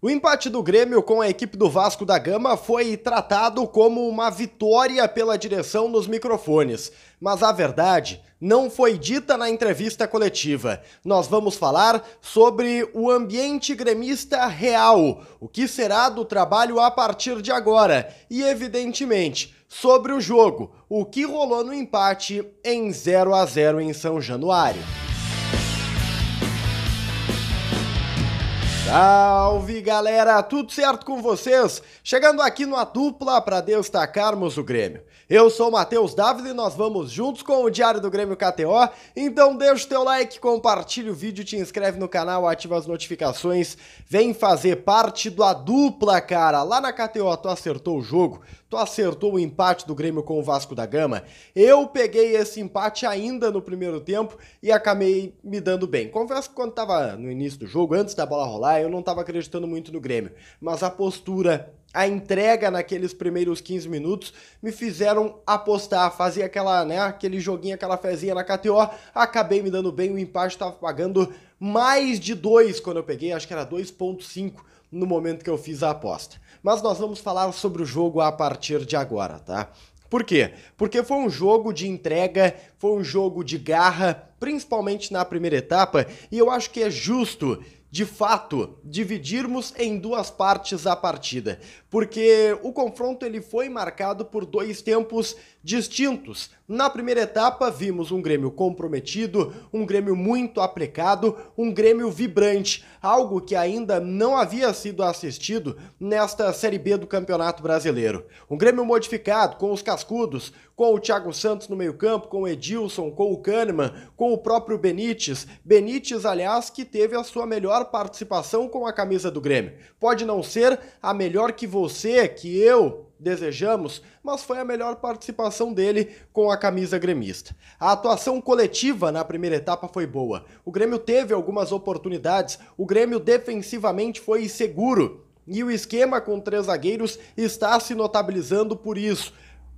O empate do Grêmio com a equipe do Vasco da Gama foi tratado como uma vitória pela direção nos microfones, mas a verdade não foi dita na entrevista coletiva. Nós vamos falar sobre o ambiente gremista real, o que será do trabalho a partir de agora e, evidentemente, sobre o jogo, o que rolou no empate em 0 a 0 em São Januário. Salve galera, tudo certo com vocês? Chegando aqui no Dupla para destacarmos o Grêmio. Eu sou o Matheus Davi e nós vamos juntos com o Diário do Grêmio KTO. Então deixa o teu like, compartilha o vídeo, te inscreve no canal, ativa as notificações, vem fazer parte do Dupla, cara. Lá na KTO tu acertou o jogo, Tu acertou o empate do Grêmio com o Vasco da Gama. Eu peguei esse empate ainda no primeiro tempo e acabei me dando bem. Confesso que quando tava no início do jogo, antes da bola rolar, eu não tava acreditando muito no Grêmio. Mas a postura a entrega naqueles primeiros 15 minutos me fizeram apostar, fazer aquela, né, aquele joguinho, aquela fezinha na KTO, acabei me dando bem, o empate tava pagando mais de 2 quando eu peguei, acho que era 2.5 no momento que eu fiz a aposta. Mas nós vamos falar sobre o jogo a partir de agora, tá? Por quê? Porque foi um jogo de entrega, foi um jogo de garra, principalmente na primeira etapa, e eu acho que é justo, de fato, dividirmos em duas partes a partida porque o confronto ele foi marcado por dois tempos distintos. Na primeira etapa, vimos um Grêmio comprometido, um Grêmio muito aplicado, um Grêmio vibrante, algo que ainda não havia sido assistido nesta Série B do Campeonato Brasileiro. Um Grêmio modificado, com os cascudos, com o Thiago Santos no meio-campo, com o Edilson, com o Kahneman, com o próprio Benítez. Benítez, aliás, que teve a sua melhor participação com a camisa do Grêmio. Pode não ser a melhor que você você, que eu, desejamos, mas foi a melhor participação dele com a camisa gremista. A atuação coletiva na primeira etapa foi boa. O Grêmio teve algumas oportunidades, o Grêmio defensivamente foi seguro e o esquema com três zagueiros está se notabilizando por isso.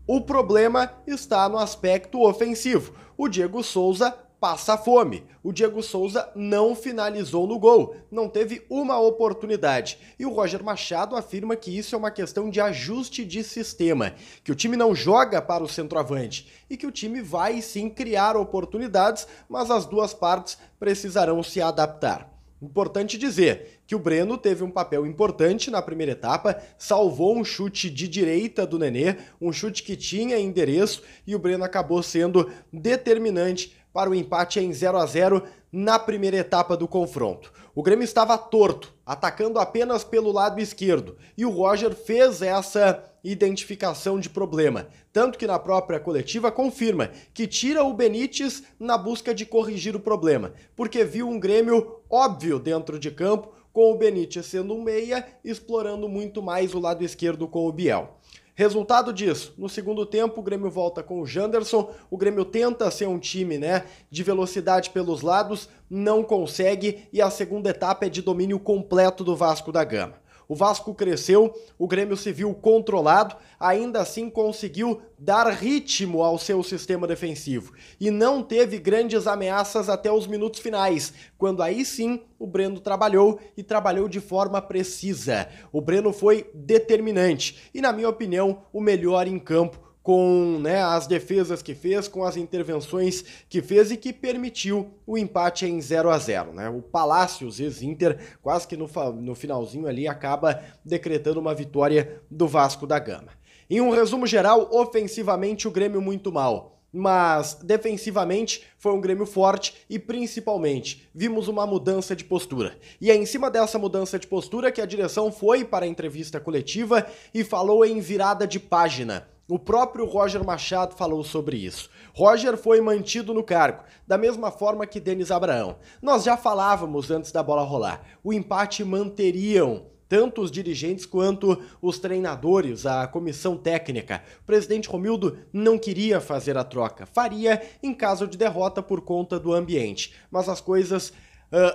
O problema está no aspecto ofensivo. O Diego Souza passa fome. O Diego Souza não finalizou no gol, não teve uma oportunidade. E o Roger Machado afirma que isso é uma questão de ajuste de sistema, que o time não joga para o centroavante e que o time vai sim criar oportunidades, mas as duas partes precisarão se adaptar. Importante dizer que o Breno teve um papel importante na primeira etapa, salvou um chute de direita do Nenê, um chute que tinha endereço e o Breno acabou sendo determinante para o empate em 0 a 0 na primeira etapa do confronto. O Grêmio estava torto, atacando apenas pelo lado esquerdo, e o Roger fez essa identificação de problema, tanto que na própria coletiva confirma que tira o Benítez na busca de corrigir o problema, porque viu um Grêmio óbvio dentro de campo, com o Benítez sendo um meia, explorando muito mais o lado esquerdo com o Biel. Resultado disso, no segundo tempo o Grêmio volta com o Janderson, o Grêmio tenta ser um time, né, de velocidade pelos lados, não consegue e a segunda etapa é de domínio completo do Vasco da Gama. O Vasco cresceu, o Grêmio se viu controlado, ainda assim conseguiu dar ritmo ao seu sistema defensivo e não teve grandes ameaças até os minutos finais, quando aí sim o Breno trabalhou e trabalhou de forma precisa. O Breno foi determinante e, na minha opinião, o melhor em campo com né, as defesas que fez, com as intervenções que fez e que permitiu o empate em 0 a 0 né? O Palácios, ex-Inter, quase que no, no finalzinho ali acaba decretando uma vitória do Vasco da Gama. Em um resumo geral, ofensivamente o Grêmio muito mal mas defensivamente foi um Grêmio forte e principalmente vimos uma mudança de postura. E é em cima dessa mudança de postura que a direção foi para a entrevista coletiva e falou em virada de página o próprio Roger Machado falou sobre isso. Roger foi mantido no cargo, da mesma forma que Denis Abraão. Nós já falávamos antes da bola rolar. O empate manteriam tanto os dirigentes quanto os treinadores, a comissão técnica. O presidente Romildo não queria fazer a troca, faria em caso de derrota por conta do ambiente. Mas as coisas uh,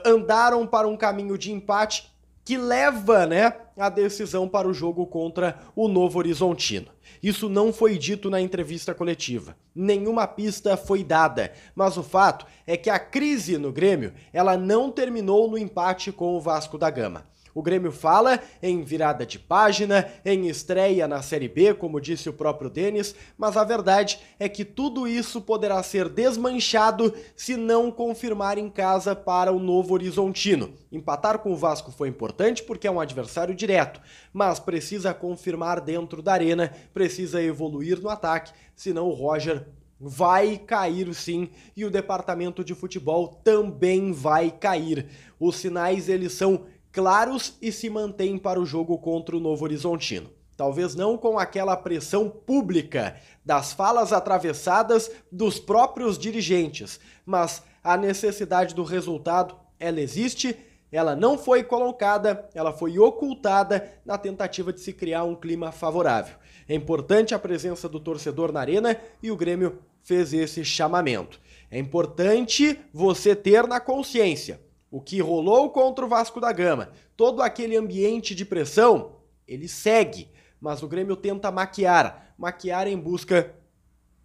andaram para um caminho de empate que leva né, a decisão para o jogo contra o Novo Horizontino. Isso não foi dito na entrevista coletiva. Nenhuma pista foi dada, mas o fato é que a crise no Grêmio, ela não terminou no empate com o Vasco da Gama. O Grêmio fala em virada de página, em estreia na Série B, como disse o próprio Denis, mas a verdade é que tudo isso poderá ser desmanchado se não confirmar em casa para o Novo Horizontino. Empatar com o Vasco foi importante porque é um adversário direto, mas precisa confirmar dentro da arena, precisa evoluir no ataque, senão o Roger vai cair sim e o departamento de futebol também vai cair. Os sinais eles são claros e se mantém para o jogo contra o Novo Horizontino. Talvez não com aquela pressão pública das falas atravessadas dos próprios dirigentes, mas a necessidade do resultado, ela existe, ela não foi colocada, ela foi ocultada na tentativa de se criar um clima favorável. É importante a presença do torcedor na arena e o Grêmio fez esse chamamento. É importante você ter na consciência o que rolou contra o Vasco da Gama, todo aquele ambiente de pressão, ele segue, mas o Grêmio tenta maquiar maquiar em busca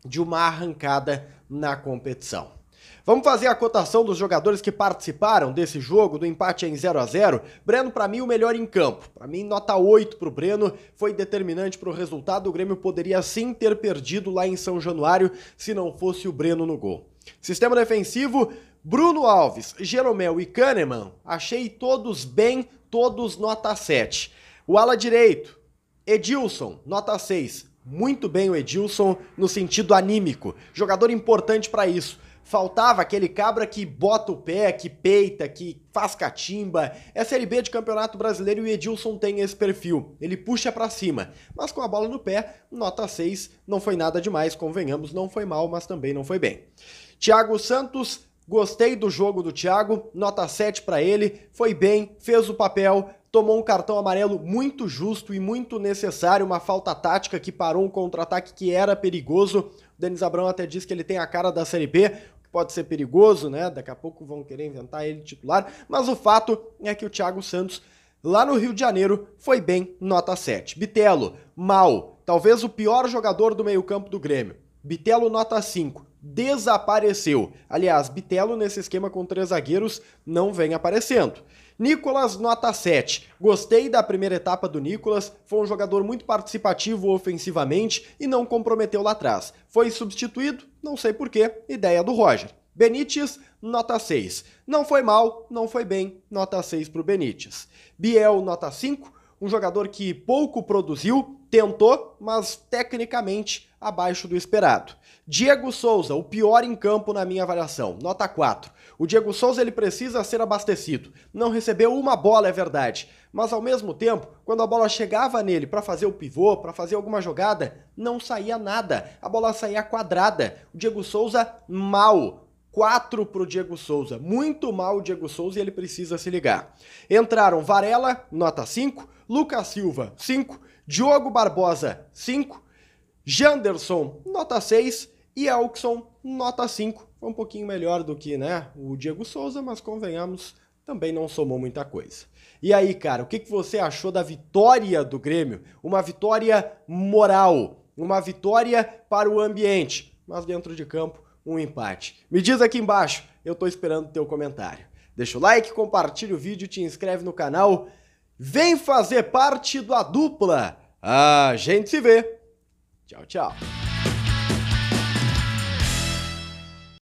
de uma arrancada na competição. Vamos fazer a cotação dos jogadores que participaram desse jogo, do empate em 0 a 0 Breno, para mim, o melhor em campo. Para mim, nota 8 para o Breno, foi determinante para o resultado. O Grêmio poderia sim ter perdido lá em São Januário se não fosse o Breno no gol. Sistema defensivo, Bruno Alves, Jeromel e Kahneman, achei todos bem, todos nota 7. O ala direito, Edilson, nota 6. Muito bem o Edilson no sentido anímico, jogador importante para isso. Faltava aquele cabra que bota o pé, que peita, que faz catimba. É Série B de Campeonato Brasileiro e o Edilson tem esse perfil. Ele puxa para cima, mas com a bola no pé, nota 6, não foi nada demais, convenhamos, não foi mal, mas também não foi bem. Thiago Santos, gostei do jogo do Thiago, nota 7 para ele, foi bem, fez o papel, tomou um cartão amarelo muito justo e muito necessário, uma falta tática que parou um contra-ataque que era perigoso. O Denis Abrão até disse que ele tem a cara da Série B, o que pode ser perigoso, né? Daqui a pouco vão querer inventar ele titular, mas o fato é que o Thiago Santos lá no Rio de Janeiro foi bem, nota 7. Bitelo, mal, talvez o pior jogador do meio-campo do Grêmio. Bitelo nota 5 desapareceu. Aliás, Bitelo nesse esquema com três zagueiros não vem aparecendo. Nicolas, nota 7. Gostei da primeira etapa do Nicolas, foi um jogador muito participativo ofensivamente e não comprometeu lá atrás. Foi substituído, não sei porquê, ideia do Roger. Benítez, nota 6. Não foi mal, não foi bem, nota 6 para o Benítez. Biel, nota 5 um jogador que pouco produziu, tentou, mas tecnicamente abaixo do esperado. Diego Souza, o pior em campo na minha avaliação, nota 4. O Diego Souza ele precisa ser abastecido. Não recebeu uma bola, é verdade, mas ao mesmo tempo, quando a bola chegava nele para fazer o pivô, para fazer alguma jogada, não saía nada. A bola saía quadrada. O Diego Souza mal, 4 para o Diego Souza. Muito mal o Diego Souza e ele precisa se ligar. Entraram Varela, nota 5, Lucas Silva, 5, Diogo Barbosa, 5, Janderson, nota 6 e Elkson, nota 5. Foi um pouquinho melhor do que né, o Diego Souza, mas convenhamos, também não somou muita coisa. E aí, cara, o que, que você achou da vitória do Grêmio? Uma vitória moral, uma vitória para o ambiente, mas dentro de campo um empate. Me diz aqui embaixo, eu estou esperando o teu comentário. Deixa o like, compartilha o vídeo, te inscreve no canal. Vem fazer parte da dupla. A gente se vê. Tchau, tchau.